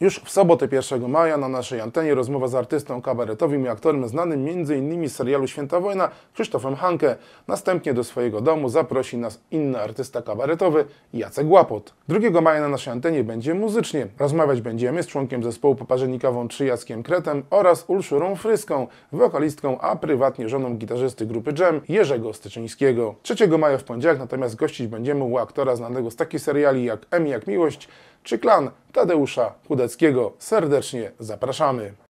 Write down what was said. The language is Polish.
Już w sobotę 1 maja na naszej antenie rozmowa z artystą kabaretowym i aktorem znanym m.in. z serialu Święta Wojna Krzysztofem Hanke. Następnie do swojego domu zaprosi nas inny artysta kabaretowy Jacek Łapot. 2 maja na naszej antenie będzie muzycznie. Rozmawiać będziemy z członkiem zespołu poparzenikową 3 Jackiem Kretem oraz Ulszurą Fryską, wokalistką, a prywatnie żoną gitarzysty grupy Jam Jerzego Styczyńskiego. 3 maja w poniedziałek natomiast gościć będziemy u aktora znanego z takich seriali jak Emi jak Miłość, czy klan Tadeusza Chudeckiego. Serdecznie zapraszamy.